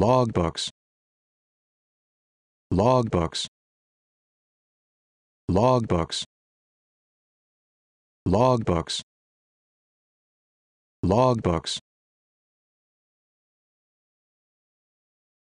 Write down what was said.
logbooks logbooks logbooks logbooks logbooks